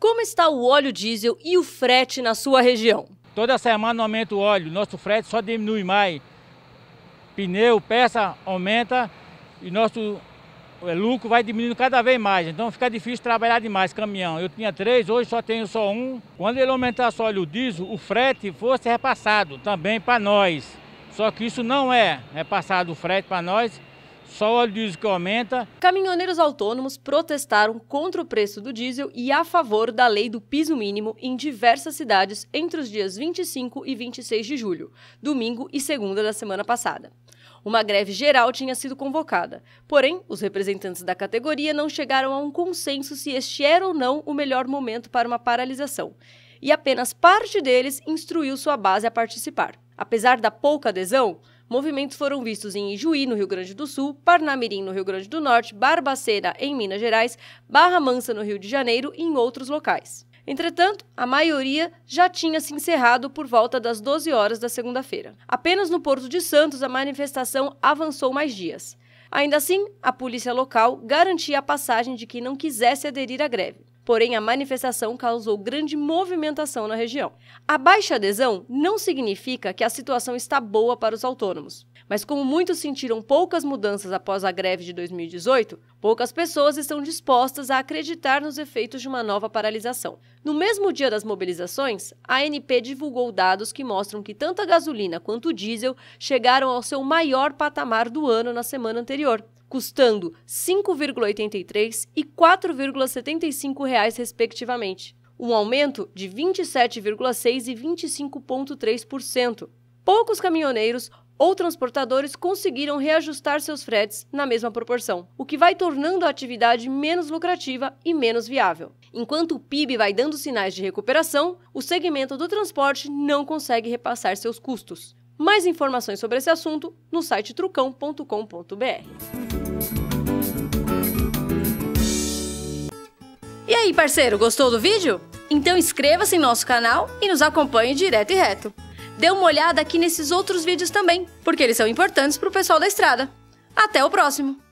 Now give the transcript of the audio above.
Como está o óleo diesel e o frete na sua região? Toda semana aumenta o óleo, nosso frete só diminui mais. Pneu, peça aumenta e nosso é, lucro vai diminuindo cada vez mais. Então fica difícil trabalhar demais caminhão. Eu tinha três, hoje só tenho só um. Quando ele aumentasse o óleo diesel, o frete fosse repassado também para nós. Só que isso não é repassado o frete para nós, só o óleo diesel que aumenta. Caminhoneiros autônomos protestaram contra o preço do diesel e a favor da lei do piso mínimo em diversas cidades entre os dias 25 e 26 de julho, domingo e segunda da semana passada. Uma greve geral tinha sido convocada, porém, os representantes da categoria não chegaram a um consenso se este era ou não o melhor momento para uma paralisação. E apenas parte deles instruiu sua base a participar. Apesar da pouca adesão, Movimentos foram vistos em Ijuí, no Rio Grande do Sul, Parnamirim, no Rio Grande do Norte, Barbacena, em Minas Gerais, Barra Mansa, no Rio de Janeiro e em outros locais. Entretanto, a maioria já tinha se encerrado por volta das 12 horas da segunda-feira. Apenas no Porto de Santos, a manifestação avançou mais dias. Ainda assim, a polícia local garantia a passagem de quem não quisesse aderir à greve porém a manifestação causou grande movimentação na região. A baixa adesão não significa que a situação está boa para os autônomos, mas como muitos sentiram poucas mudanças após a greve de 2018, poucas pessoas estão dispostas a acreditar nos efeitos de uma nova paralisação. No mesmo dia das mobilizações, a ANP divulgou dados que mostram que tanto a gasolina quanto o diesel chegaram ao seu maior patamar do ano na semana anterior custando 5,83 e 4,75 reais respectivamente, um aumento de 27,6 e 25,3%. Poucos caminhoneiros ou transportadores conseguiram reajustar seus fretes na mesma proporção, o que vai tornando a atividade menos lucrativa e menos viável. Enquanto o PIB vai dando sinais de recuperação, o segmento do transporte não consegue repassar seus custos. Mais informações sobre esse assunto no site trucão.com.br. E aí, parceiro, gostou do vídeo? Então inscreva-se em nosso canal e nos acompanhe direto e reto. Dê uma olhada aqui nesses outros vídeos também, porque eles são importantes para o pessoal da estrada. Até o próximo!